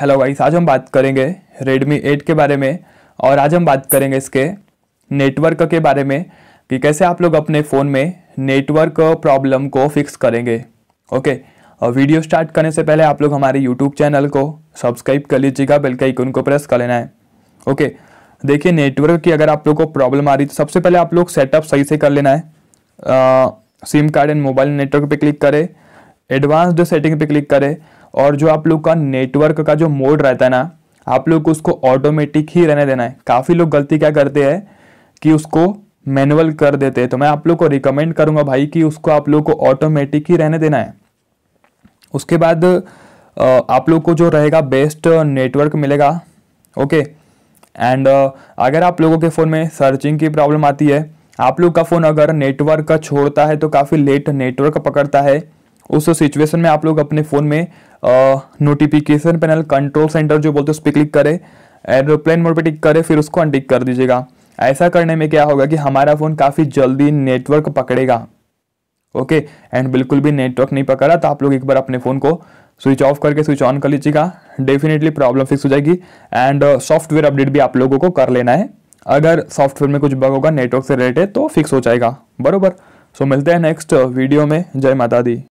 hello guys आज हम बात करेंगे Redmi 8 के बारे में और आज हम बात करेंगे इसके नेटवर्क के बारे में कि कैसे आप लोग अपने फ़ोन में नेटवर्क प्रॉब्लम को फिक्स करेंगे ओके और वीडियो स्टार्ट करने से पहले आप लोग हमारे यूट्यूब चैनल को सब्सक्राइब कर लीजिएगा बेल का आइकन को प्रेस कर लेना है ओके देखिए नेटवर्क की अगर आप लोग को प्रॉब्लम आ रही तो सबसे पहले आप लोग सेटअप सही से कर लेना है आ, SIM card and mobile network पर क्लिक करें एडवांस्ड सेटिंग पे क्लिक करें और जो आप लोग का नेटवर्क का जो मोड रहता है ना आप लोग को उसको ऑटोमेटिक ही रहने देना है काफ़ी लोग गलती क्या करते हैं कि उसको मैनुअल कर देते हैं तो मैं आप लोग को रिकमेंड करूँगा भाई कि उसको आप लोग को ऑटोमेटिक ही रहने देना है उसके बाद आप लोग को जो रहेगा बेस्ट नेटवर्क मिलेगा ओके एंड अगर आप लोगों के फ़ोन में सर्चिंग की प्रॉब्लम आती है आप लोग का फ़ोन अगर नेटवर्क छोड़ता है तो काफ़ी लेट नेटवर्क पकड़ता है उस सिचुएशन में आप लोग अपने फ़ोन में नोटिफिकेशन पैनल कंट्रोल सेंटर जो बोलते हैं उस पर क्लिक करें एरोप्लेन मोड पर टिक करें फिर उसको अनटिक कर दीजिएगा ऐसा करने में क्या होगा कि हमारा फ़ोन काफ़ी जल्दी नेटवर्क पकड़ेगा ओके एंड बिल्कुल भी नेटवर्क नहीं पकड़ा तो आप लोग एक बार अपने फ़ोन को स्विच ऑफ करके स्विच ऑन कर लीजिएगा डेफिनेटली प्रॉब्लम फिक्स हो जाएगी एंड सॉफ्टवेयर अपडेट भी आप लोगों को कर लेना है अगर सॉफ्टवेयर में कुछ बग होगा नेटवर्क से रिलेटेड तो फिक्स हो जाएगा बरोबर सो so, मिलते हैं नेक्स्ट वीडियो में जय माता दी